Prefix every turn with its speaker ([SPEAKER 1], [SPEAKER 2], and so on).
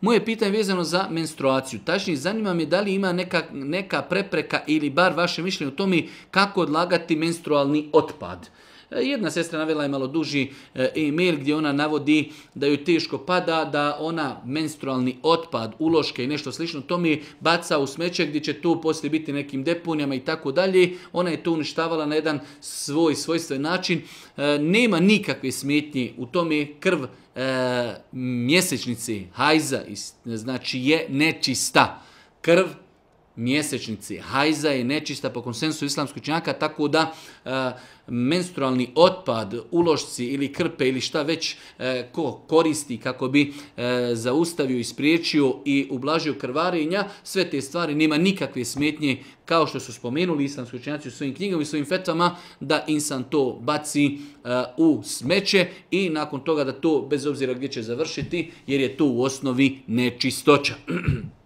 [SPEAKER 1] Moje pitanje je vezano za menstruaciju. Tačnije, zanima me da li ima neka, neka prepreka ili bar vaše mišljenje o tome kako odlagati menstrualni otpad. Jedna sestra navela je malo duži eh, e-mail gdje ona navodi da ju teško pada, da ona menstrualni otpad, uloške i nešto slično, to mi baca u smeće gdje će to poslije biti nekim depunjama i tako dalje. Ona je to uništavala na jedan svoj svojstven način. Eh, nema nikakve smetnje u tome krv eh, mjesečnici, hajza, znači je nečista. Krv mjesečnici. Hajza je nečista po konsensu islamskoj činjaka tako da eh, menstrualni otpad, ulošci ili krpe ili šta već eh, ko koristi kako bi eh, zaustavio, ispriječio i ublažio krvarenja, sve te stvari nema nikakve smetnje kao što su spomenuli islamski učenjaci u svojim knjigama i svojim fetvama, da insan to baci u smeće i nakon toga da to bez obzira gdje će završiti, jer je to u osnovi nečistoća.